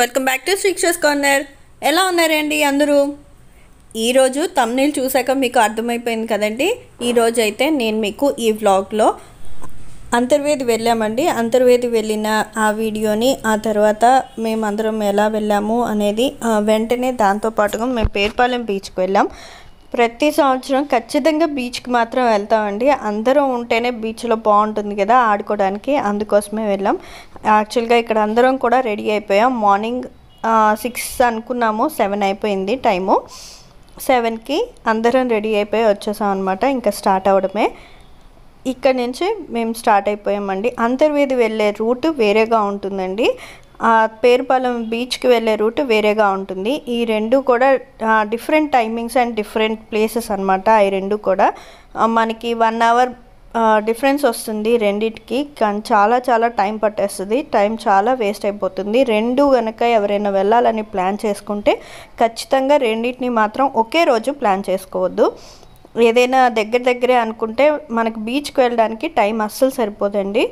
welcome back to Shiksha's corner ఎలా ఉన్నారండి అందరూ ఈరోజు తమ్నీల్ చూశాక మీకు అర్థమైపోయింది కదండి ఈరోజు అయితే నేను మీకు ఈ వ్లాగ్లో అంతర్వేది వెళ్ళామండి అంతర్వేది వెళ్ళిన ఆ వీడియోని ఆ తర్వాత మేమందరం ఎలా వెళ్ళాము అనేది వెంటనే దాంతోపాటుగా మేము పేర్పాలెం బీచ్కి వెళ్ళాం ప్రతి సంవత్సరం ఖచ్చితంగా బీచ్కి మాత్రం వెళ్తామండి అందరం ఉంటేనే బీచ్లో బాగుంటుంది కదా ఆడుకోవడానికి అందుకోసమే వెళ్ళాం యాక్చువల్గా ఇక్కడ అందరం కూడా రెడీ అయిపోయాం మార్నింగ్ సిక్స్ అనుకున్నాము సెవెన్ అయిపోయింది టైము సెవెన్కి అందరం రెడీ అయిపోయి వచ్చేసాం అనమాట ఇంకా స్టార్ట్ అవడమే ఇక్కడ నుంచి మేము స్టార్ట్ అయిపోయామండి అంతర్వేది వెళ్ళే రూట్ వేరేగా ఉంటుందండి పేరుపాలెం బీచ్కి వెళ్ళే రూట్ వేరేగా ఉంటుంది ఈ రెండు కూడా different timings and different places అనమాట ఈ రెండు కూడా మనకి వన్ అవర్ డిఫరెన్స్ వస్తుంది రెండిటికి కానీ చాలా చాలా టైం పట్టేస్తుంది టైం చాలా వేస్ట్ అయిపోతుంది రెండు కనుక ఎవరైనా వెళ్ళాలని ప్లాన్ చేసుకుంటే ఖచ్చితంగా రెండింటిని మాత్రం ఒకే రోజు ప్లాన్ చేసుకోవద్దు ఏదైనా దగ్గర దగ్గరే అనుకుంటే మనకు బీచ్కి వెళ్ళడానికి టైం అస్సలు సరిపోదండి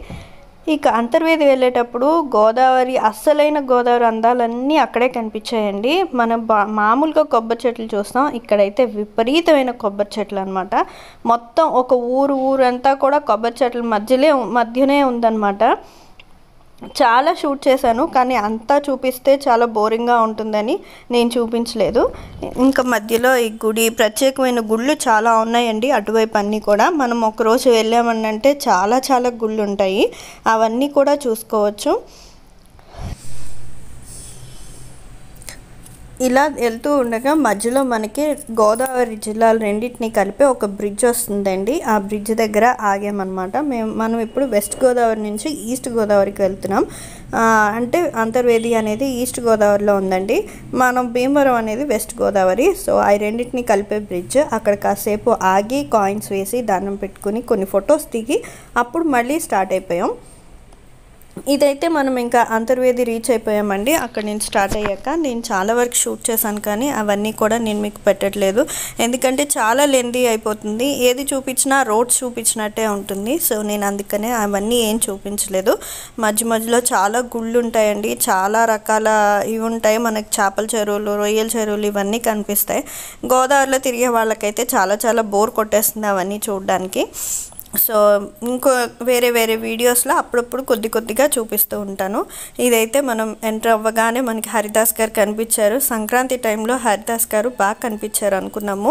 ఇక అంతర్వేది వెళ్ళేటప్పుడు గోదావరి అస్సలైన గోదావరి అందాలన్నీ అక్కడే కనిపించాయండి మనం బా మామూలుగా కొబ్బరి చెట్లు చూస్తాం ఇక్కడైతే విపరీతమైన కొబ్బరి చెట్లు అనమాట మొత్తం ఒక ఊరు ఊరంతా కూడా కొబ్బరి చెట్ల మధ్యలో మధ్యనే ఉందన్నమాట చాలా షూట్ చేశాను కానీ అంతా చూపిస్తే చాలా బోరింగ్గా ఉంటుందని నేను చూపించలేదు ఇంకా మధ్యలో ఈ గుడి ప్రత్యేకమైన గుళ్ళు చాలా ఉన్నాయండి అటువైపు అన్నీ కూడా మనం ఒకరోజు వెళ్ళామనంటే చాలా చాలా గుళ్ళు ఉంటాయి అవన్నీ కూడా చూసుకోవచ్చు ఇలా వెళ్తూ ఉండగా మధ్యలో మనకి గోదావరి జిల్లాలు రెండింటిని కలిపి ఒక బ్రిడ్జ్ వస్తుందండి ఆ బ్రిడ్జ్ దగ్గర ఆగామన్నమాట మేము మనం ఇప్పుడు వెస్ట్ గోదావరి నుంచి ఈస్ట్ గోదావరికి వెళ్తున్నాం అంటే అంతర్వేది అనేది ఈస్ట్ గోదావరిలో ఉందండి మనం భీమవరం అనేది వెస్ట్ గోదావరి సో ఆ రెండింటిని కలిపే బ్రిడ్జ్ అక్కడ కాసేపు ఆగి కాయిన్స్ వేసి దండం పెట్టుకుని కొన్ని ఫొటోస్ దిగి అప్పుడు మళ్ళీ స్టార్ట్ అయిపోయాం ఇదైతే మనం ఇంకా అంతర్వేది రీచ్ అయిపోయామండి అక్కడ నేను స్టార్ట్ అయ్యాక నేను చాలా వరకు షూట్ చేశాను కానీ అవన్నీ కూడా నేను మీకు పెట్టట్లేదు ఎందుకంటే చాలా లెందీ అయిపోతుంది ఏది చూపించినా రోడ్స్ చూపించినట్టే ఉంటుంది సో నేను అందుకనే అవన్నీ ఏం చూపించలేదు మధ్య మధ్యలో చాలా గుళ్ళు ఉంటాయండి చాలా రకాల ఇవి ఉంటాయి మనకి చేపల చెరువులు రొయ్యల చెరువులు ఇవన్నీ కనిపిస్తాయి గోదావరిలో తిరిగే వాళ్ళకైతే చాలా చాలా బోర్ కొట్టేస్తుంది అవన్నీ చూడడానికి సో ఇంకో వేరే వేరే వీడియోస్లో అప్పుడప్పుడు కొద్ది కొద్దిగా చూపిస్తూ ఉంటాను ఇదైతే మనం ఎంటర్ అవ్వగానే మనకి హరిదాస్ గారు కనిపించారు సంక్రాంతి టైంలో హరిదాస్ గారు బాగా కనిపించారు అనుకున్నాము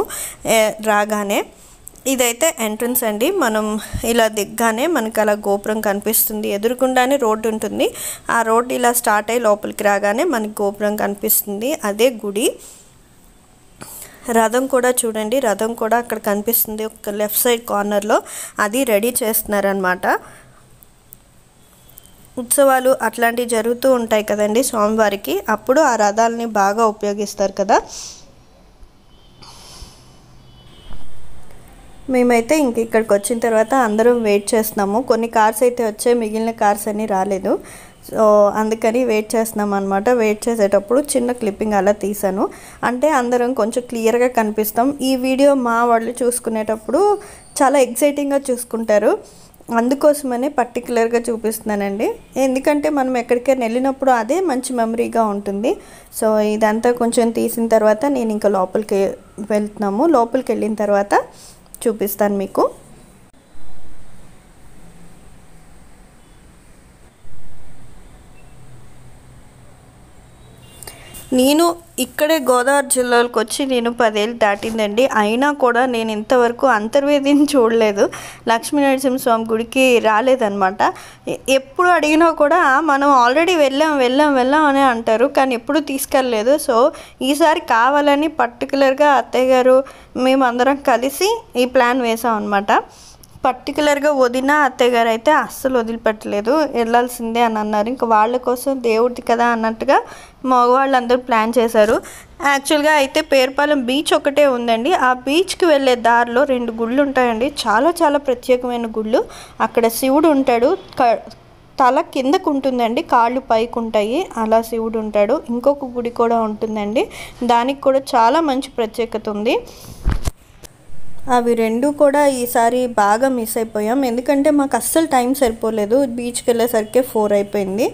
రాగానే ఇదైతే ఎంట్రన్స్ అండి మనం ఇలా దిగ్గానే మనకు అలా గోపురం కనిపిస్తుంది ఎదురుకుండానే రోడ్డు ఉంటుంది ఆ రోడ్డు ఇలా స్టార్ట్ అయ్యి లోపలికి రాగానే మనకి గోపురం కనిపిస్తుంది అదే గుడి రథం కూడా చూడండి రథం కూడా అక్కడ కనిపిస్తుంది ఒక లెఫ్ట్ సైడ్ కార్నర్లో అది రెడీ చేస్తున్నారనమాట ఉత్సవాలు అట్లాంటివి జరుగుతూ ఉంటాయి కదండి స్వామివారికి అప్పుడు ఆ రథాలని బాగా ఉపయోగిస్తారు కదా మేమైతే ఇంక ఇక్కడికి వచ్చిన తర్వాత అందరం వెయిట్ చేస్తున్నాము కొన్ని కార్స్ అయితే వచ్చాయి మిగిలిన కార్స్ అన్నీ రాలేదు సో అందుకని వెయిట్ చేస్తున్నాం అనమాట వెయిట్ చేసేటప్పుడు చిన్న క్లిప్పింగ్ అలా తీసాను అంటే అందరం కొంచెం క్లియర్గా కనిపిస్తాం ఈ వీడియో మా వాళ్ళు చూసుకునేటప్పుడు చాలా ఎక్సైటింగ్గా చూసుకుంటారు అందుకోసమనే పర్టికులర్గా చూపిస్తున్నానండి ఎందుకంటే మనం ఎక్కడికైనా వెళ్ళినప్పుడు అదే మంచి మెమరీగా ఉంటుంది సో ఇదంతా కొంచెం తీసిన తర్వాత నేను ఇంకా లోపలికి వెళ్తున్నాము లోపలికి వెళ్ళిన తర్వాత చూపిస్తాను మీకు నేను ఇక్కడే గోదావరి జిల్లాలోకి వచ్చి నేను పదేళ్ళు దాటిందండి అయినా కూడా నేను ఇంతవరకు అంతర్వేదిని చూడలేదు లక్ష్మీనరసింహ స్వామి గుడికి రాలేదనమాట ఎప్పుడు అడిగినా కూడా మనం ఆల్రెడీ వెళ్ళాం వెళ్ళాం వెళ్ళాం అని అంటారు కానీ ఎప్పుడు తీసుకెళ్ళలేదు సో ఈసారి కావాలని పర్టికులర్గా అత్తయ్య గారు మేమందరం కలిసి ఈ ప్లాన్ వేసాం అనమాట పర్టికులర్గా వదిన అత్తయ్య గారు అయితే అస్సలు వదిలిపెట్టలేదు వెళ్ళాల్సిందే అని అన్నారు ఇంకా వాళ్ళ కోసం దేవుడిది కదా అన్నట్టుగా మగవాళ్ళు అందరూ ప్లాన్ చేశారు యాక్చువల్గా అయితే పేరుపాలెం బీచ్ ఒకటే ఉందండి ఆ బీచ్కి వెళ్ళే దారిలో రెండు గుళ్ళు ఉంటాయండి చాలా చాలా ప్రత్యేకమైన గుళ్ళు అక్కడ శివుడు ఉంటాడు తల కిందకు ఉంటుందండి కాళ్ళు పైకి ఉంటాయి అలా శివుడు ఉంటాడు ఇంకొక గుడి కూడా ఉంటుందండి దానికి కూడా చాలా మంచి ప్రత్యేకత ఉంది అవి రెండు కూడా ఈసారి బాగా మిస్ అయిపోయాం ఎందుకంటే మాకు అస్సలు టైం సరిపోలేదు బీచ్కి వెళ్ళేసరికి ఫోర్ అయిపోయింది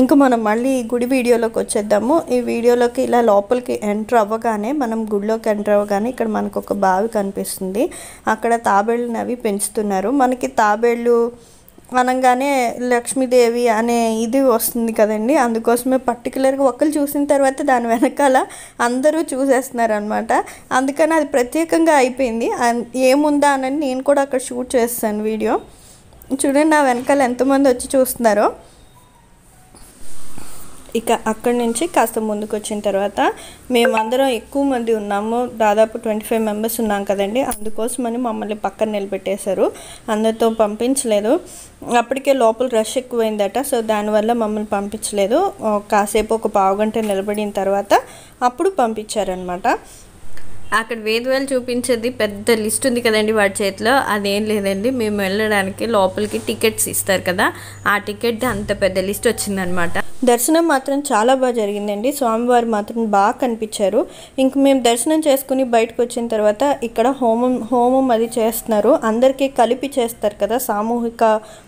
ఇంకా మనం మళ్ళీ గుడి వీడియోలోకి వచ్చేద్దాము ఈ వీడియోలోకి ఇలా లోపలికి ఎంటర్ అవ్వగానే మనం గుడిలోకి ఎంటర్ అవ్వగానే ఇక్కడ మనకు ఒక బావి కనిపిస్తుంది అక్కడ తాబేళ్ళని అవి పెంచుతున్నారు మనకి తాబేళ్ళు అనగానే లక్ష్మీదేవి అనే ఇది వస్తుంది కదండి అందుకోసమే పర్టికులర్గా ఒకరు చూసిన తర్వాత దాని వెనకాల అందరూ చూసేస్తున్నారు అనమాట అందుకని అది ప్రత్యేకంగా అయిపోయింది ఏముందా అని నేను కూడా అక్కడ షూట్ చేస్తాను వీడియో చూడండి నా వెనకాల ఎంతమంది వచ్చి చూస్తున్నారో ఇక అక్కడి నుంచి కాస్త ముందుకు వచ్చిన తర్వాత మేమందరం ఎక్కువ మంది ఉన్నాము దాదాపు ట్వంటీ ఫైవ్ మెంబర్స్ ఉన్నాం కదండి అందుకోసమని మమ్మల్ని పక్కన నిలబెట్టేశారు అందరితో పంపించలేదు అప్పటికే లోపల రష్ ఎక్కువైందట సో దానివల్ల మమ్మల్ని పంపించలేదు కాసేపు ఒక పావుగంట నిలబడిన తర్వాత అప్పుడు పంపించారనమాట అక్కడ వేదవేలు చూపించేది పెద్ద లిస్ట్ ఉంది కదండి వాడి చేతిలో అదేం లేదండి మేము వెళ్ళడానికి లోపలికి టికెట్స్ ఇస్తారు కదా ఆ టికెట్ అంత పెద్ద లిస్ట్ వచ్చిందనమాట దర్శనం మాత్రం చాలా బాగా జరిగిందండి స్వామివారు మాత్రం బాగా కనిపించారు ఇంక మేము దర్శనం చేసుకుని బయటకు వచ్చిన తర్వాత ఇక్కడ హోమం హోమం అది చేస్తున్నారు అందరికీ కలిపి చేస్తారు కదా సామూహిక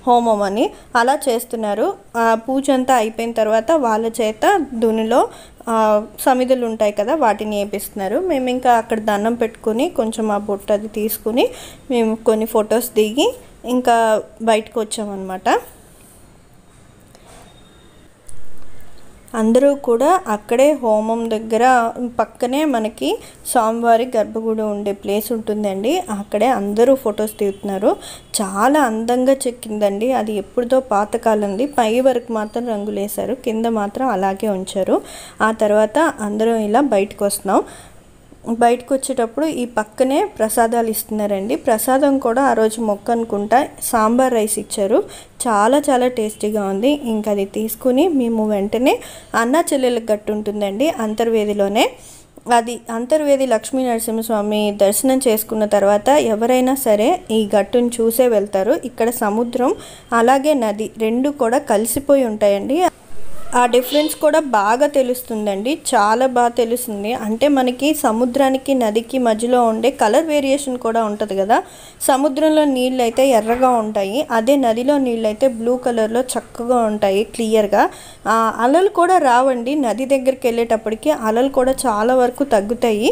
హోమం అని అలా చేస్తున్నారు పూజ అంతా అయిపోయిన తర్వాత వాళ్ళ చేత దునిలో సమిధులు ఉంటాయి కదా వాటిని వేపిస్తున్నారు మేము ఇంకా అక్కడ దండం పెట్టుకుని కొంచెం ఆ బుట్ట అది తీసుకుని మేము కొన్ని ఫొటోస్ దిగి ఇంకా బయటకు వచ్చామన్నమాట అందరూ కూడా అక్కడే హోమం దగ్గర పక్కనే మనకి స్వామివారి గర్భగుడి ఉండే ప్లేస్ ఉంటుందండి అక్కడే అందరూ ఫొటోస్ తీస్తున్నారు చాలా అందంగా చెక్కిందండి అది ఎప్పుడుదో పాతకాలంది పై వరకు మాత్రం రంగులేశారు కింద మాత్రం అలాగే ఉంచారు ఆ తర్వాత అందరం ఇలా బయటకు వస్తున్నాం బయటకు వచ్చేటప్పుడు ఈ పక్కనే ప్రసాదాలు ఇస్తున్నారండి ప్రసాదం కూడా ఆ రోజు మొక్క అనుకుంటా సాంబార్ రైస్ ఇచ్చారు చాలా చాలా టేస్టీగా ఉంది ఇంకా అది తీసుకుని మేము వెంటనే అన్న చెల్లెలకు గట్టు ఉంటుందండి అంతర్వేదిలోనే అది అంతర్వేది లక్ష్మీ నరసింహస్వామి దర్శనం చేసుకున్న తర్వాత ఎవరైనా సరే ఈ గట్టును చూసే వెళ్తారు ఇక్కడ సముద్రం అలాగే నది రెండు కూడా కలిసిపోయి ఉంటాయండి ఆ డిఫరెన్స్ కూడా బాగా తెలుస్తుందండి చాలా బాగా తెలుస్తుంది అంటే మనకి సముద్రానికి నదికి మధ్యలో ఉండే కలర్ వేరియేషన్ కూడా ఉంటుంది కదా సముద్రంలో నీళ్ళు అయితే ఎర్రగా ఉంటాయి అదే నదిలో నీళ్ళు అయితే బ్లూ కలర్లో చక్కగా ఉంటాయి క్లియర్గా ఆ అలలు కూడా రావండి నది దగ్గరికి వెళ్ళేటప్పటికి అలలు కూడా చాలా వరకు తగ్గుతాయి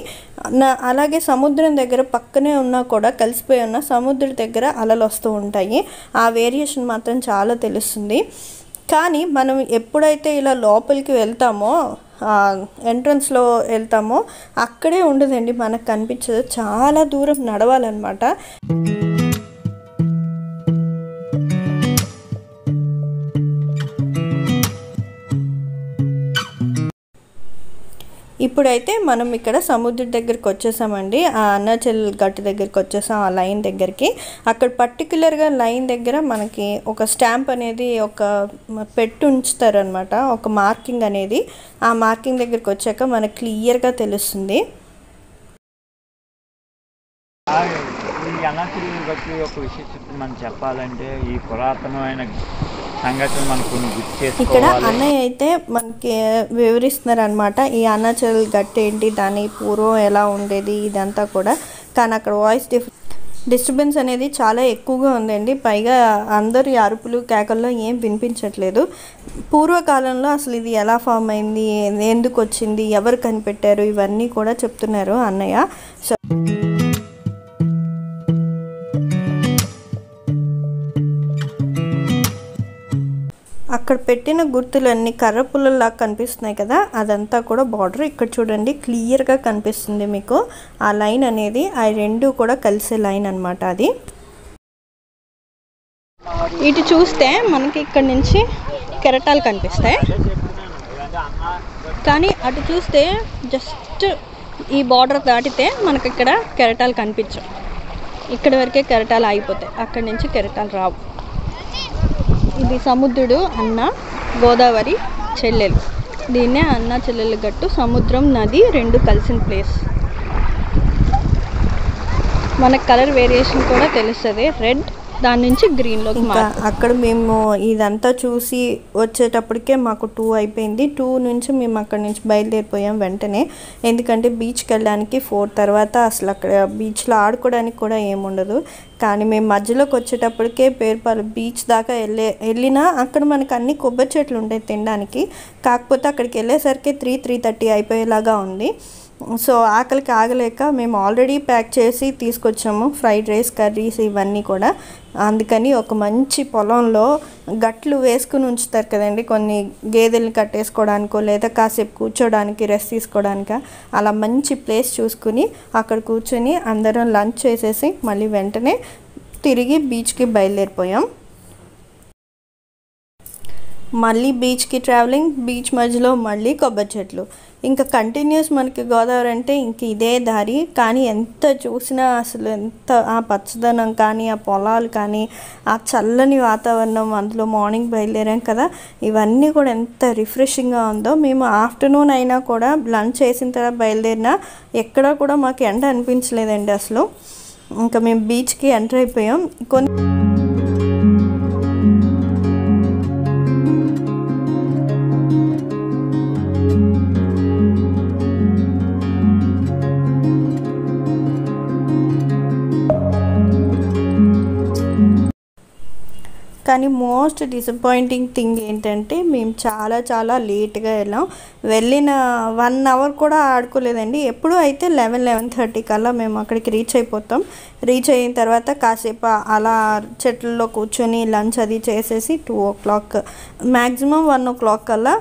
నా అలాగే సముద్రం దగ్గర పక్కనే ఉన్నా కూడా కలిసిపోయి ఉన్న సముద్రం దగ్గర అలలు వస్తూ ఉంటాయి ఆ వేరియేషన్ మాత్రం చాలా తెలుస్తుంది కానీ మనం ఎప్పుడైతే ఇలా లోపలికి వెళ్తామో ఎంట్రన్స్లో వెళ్తామో అక్కడే ఉండదండి మనకు కనిపించదు చాలా దూరం నడవాలన్నమాట ఇప్పుడైతే మనం ఇక్కడ సముద్రం దగ్గరికి వచ్చేసామండి ఆ అన్నాచెల్ గట్టు దగ్గరికి వచ్చేసాం ఆ లైన్ దగ్గరికి అక్కడ పర్టికులర్గా లైన్ దగ్గర మనకి ఒక స్టాంప్ అనేది ఒక పెట్టు ఉంచుతారు అనమాట ఒక మార్కింగ్ అనేది ఆ మార్కింగ్ దగ్గరికి వచ్చాక మనకు క్లియర్గా తెలుస్తుంది ఈ అనాచిల్ గట్టు యొక్క విశేషత మనం చెప్పాలంటే ఈ పురాతనమైన సంఘటన మనకు ఇక్కడ అన్నయ్య అయితే మనకి వివరిస్తున్నారు అనమాట ఈ అన్నాచల్ గట్టు ఏంటి దాని పూర్వం ఎలా ఉండేది ఇదంతా కూడా కానీ అక్కడ వాయిస్ డిఫ్ డిస్టర్బెన్స్ అనేది చాలా ఎక్కువగా ఉందండి పైగా అందరి అరుపులు కేకల్లో ఏం వినిపించట్లేదు పూర్వకాలంలో అసలు ఇది ఎలా ఫామ్ అయింది ఎందుకు వచ్చింది ఎవరు కనిపెట్టారు ఇవన్నీ కూడా చెప్తున్నారు అన్నయ్య సో అక్కడ పెట్టిన గుర్తులన్నీ కర్ర పుల్లలా కనిపిస్తున్నాయి కదా అదంతా కూడా బార్డర్ ఇక్కడ చూడండి క్లియర్గా కనిపిస్తుంది మీకు ఆ లైన్ అనేది ఆ రెండు కూడా కలిసే లైన్ అనమాట అది ఇటు చూస్తే మనకి ఇక్కడ నుంచి కెరటాలు కనిపిస్తాయి కానీ అటు చూస్తే జస్ట్ ఈ బార్డర్ దాటితే మనకి ఇక్కడ కెరటాలు కనిపించవు ఇక్కడ వరకే కెరటాలు ఆగిపోతాయి అక్కడి నుంచి కెరటాలు రావు ఇది సముద్రుడు అన్న గోదావరి చెల్లెలు దీన్నే అన్న చెల్లెలు గట్టు సముద్రం నది రెండు కలిసిన ప్లేస్ మనకు కలర్ వేరియేషన్ కూడా తెలుస్తుంది రెడ్ దాని నుంచి లో అక్కడ మేము ఇదంతా చూసి వచ్చేటప్పటికే మాకు టూ అయిపోయింది టూ నుంచి మేము అక్కడ నుంచి బయలుదేరిపోయాం వెంటనే ఎందుకంటే బీచ్కి వెళ్ళడానికి ఫోర్ తర్వాత అసలు అక్కడ బీచ్లో ఆడుకోవడానికి కూడా ఏముండదు కానీ మేము మధ్యలోకి వచ్చేటప్పటికే పేరుపాలు బీచ్ దాకా వెళ్ళే వెళ్ళినా అక్కడ మనకు అన్ని కొబ్బరి చెట్లు ఉంటాయి తినడానికి కాకపోతే అక్కడికి వెళ్ళేసరికి త్రీ త్రీ థర్టీ అయిపోయేలాగా ఉంది సో ఆకలికి ఆగలేక మేము ఆల్రెడీ ప్యాక్ చేసి తీసుకొచ్చాము ఫ్రైడ్ రైస్ కర్రీస్ ఇవన్నీ కూడా అందుకని ఒక మంచి పొలంలో గట్లు వేసుకుని ఉంచుతారు కదండి కొన్ని గేదెల్ని కట్టేసుకోవడానికో లేదా కాసేపు కూర్చోడానికి రెస్ట్ తీసుకోవడానిక అలా మంచి ప్లేస్ చూసుకుని అక్కడ కూర్చొని అందరం లంచ్ చేసేసి మళ్ళీ వెంటనే తిరిగి బీచ్కి బయలుదేరిపోయాం మళ్ళీ బీచ్కి ట్రావెలింగ్ బీచ్ మధ్యలో మళ్ళీ కొబ్బరి చెట్లు ఇంకా కంటిన్యూస్ మనకి గోదావరి అంటే ఇంక ఇదే దారి కానీ ఎంత చూసినా అసలు ఎంత ఆ పచ్చదనం కానీ ఆ పొలాలు కానీ ఆ చల్లని వాతావరణం అందులో మార్నింగ్ బయలుదేరాం కదా ఇవన్నీ కూడా ఎంత రిఫ్రెషింగ్గా ఉందో మేము ఆఫ్టర్నూన్ అయినా కూడా లంచ్ చేసిన తర్వాత బయలుదేరినా ఎక్కడా కూడా మాకు ఎండ అనిపించలేదండి అసలు ఇంకా మేము బీచ్కి ఎంటర్ అయిపోయాం కొన్ని కానీ మోస్ట్ డిసప్పాయింటింగ్ థింగ్ ఏంటంటే మేము చాలా చాలా లేట్గా వెళ్ళాం వెళ్ళిన వన్ అవర్ కూడా ఆడుకోలేదండి ఎప్పుడు అయితే లెవెన్ లెవెన్ థర్టీ కల్లా మేము అక్కడికి రీచ్ అయిపోతాం రీచ్ అయిన తర్వాత కాసేపు అలా చెట్లలో కూర్చొని లంచ్ అది చేసేసి two o'clock maximum one o'clock కల్లా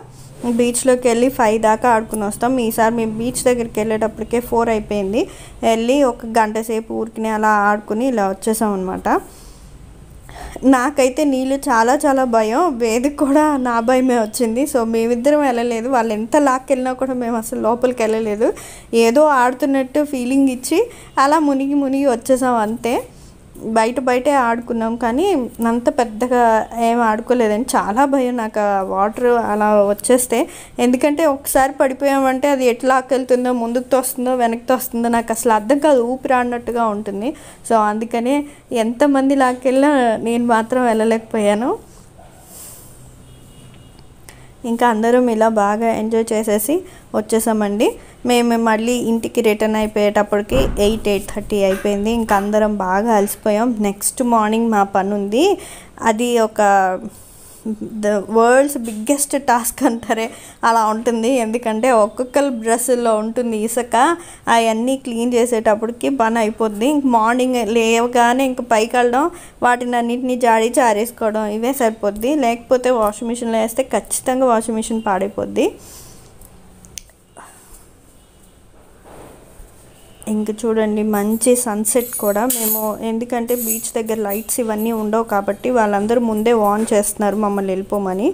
బీచ్లోకి వెళ్ళి ఫైవ్ దాకా ఆడుకుని వస్తాం ఈసారి మేము బీచ్ దగ్గరికి వెళ్ళేటప్పటికే ఫోర్ అయిపోయింది వెళ్ళి ఒక గంట సేపు ఊరికి అలా ఆడుకుని ఇలా వచ్చేసాం అనమాట నాకైతే నీళ్ళు చాలా చాలా భయం వేదిక కూడా నా భయమే వచ్చింది సో మేమిద్దరం వెళ్ళలేదు వాళ్ళు ఎంత లాక్కెళ్ళినా కూడా మేము అసలు లోపలికి వెళ్ళలేదు ఏదో ఆడుతున్నట్టు ఫీలింగ్ ఇచ్చి అలా మునిగి మునిగి వచ్చేసాం అంతే బయట బయటే ఆడుకున్నాం కానీ అంత పెద్దగా ఏం ఆడుకోలేదండి చాలా భయం నాకు ఆ వాటర్ అలా వచ్చేస్తే ఎందుకంటే ఒకసారి పడిపోయామంటే అది ఎట్లా ఆకెళ్తుందో ముందుకు తోస్తుందో వెనక్కి తోస్తుందో నాకు అసలు అర్థం కాదు ఊపిరి ఆడినట్టుగా ఉంటుంది సో అందుకనే ఎంతమంది లాకెళ్ళినా నేను మాత్రం వెళ్ళలేకపోయాను ఇంకా అందరం ఇలా బాగా ఎంజాయ్ చేసేసి వచ్చేసామండి మేము మళ్ళీ ఇంటికి రిటర్న్ అయిపోయేటప్పటికి ఎయిట్ ఎయిట్ థర్టీ అయిపోయింది ఇంకా అందరం బాగా అలసిపోయాం నెక్స్ట్ మార్నింగ్ మా పని ఉంది అది ఒక ద వరల్డ్స్ బిగ్గెస్ట్ టాస్క్ అంటారే అలా ఉంటుంది ఎందుకంటే ఒక్కొక్కరు బ్రష్లో ఉంటుంది ఇసుక అవన్నీ క్లీన్ చేసేటప్పటికి పని అయిపోద్ది ఇంక మార్నింగ్ లేవగానే ఇంక పైకి వెళ్ళడం వాటిని అన్నింటినీ జాడి చారేసుకోవడం ఇవే సరిపోద్ది లేకపోతే వాషింగ్ మిషన్లో వేస్తే ఖచ్చితంగా వాషింగ్ మిషన్ పాడైపోద్ది ఇది చూడండి మంచి సన్సెట్ కూడా మేము ఎందుకంటే బీచ్ దగ్గర లైట్స్ ఇవన్నీ ఉండవు కాబట్టి వాళ్ళందరూ ముందే వాన్ చేస్తున్నారు మమ్మల్ని వెళ్ళిపోమని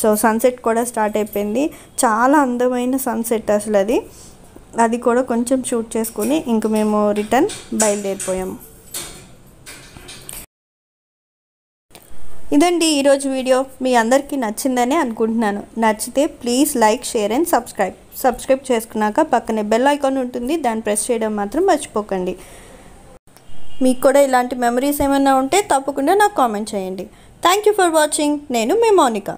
సో సన్సెట్ కూడా స్టార్ట్ అయిపోయింది చాలా అందమైన సన్సెట్ అసలు అది అది కూడా కొంచెం షూట్ చేసుకుని ఇంక మేము రిటర్న్ బయలుదేరిపోయాం ఇదండి ఈరోజు వీడియో మీ అందరికీ నచ్చిందని అనుకుంటున్నాను నచ్చితే please like share and subscribe subscribe చేసుకున్నాక పక్కనే బెల్ ఐకాన్ ఉంటుంది దాన్ని ప్రెస్ చేయడం మాత్రం మర్చిపోకండి మీకు కూడా ఇలాంటి మెమరీస్ ఏమైనా ఉంటే తప్పకుండా నాకు కామెంట్ చేయండి థ్యాంక్ యూ ఫర్ వాచింగ్ నేను మీ మోనికా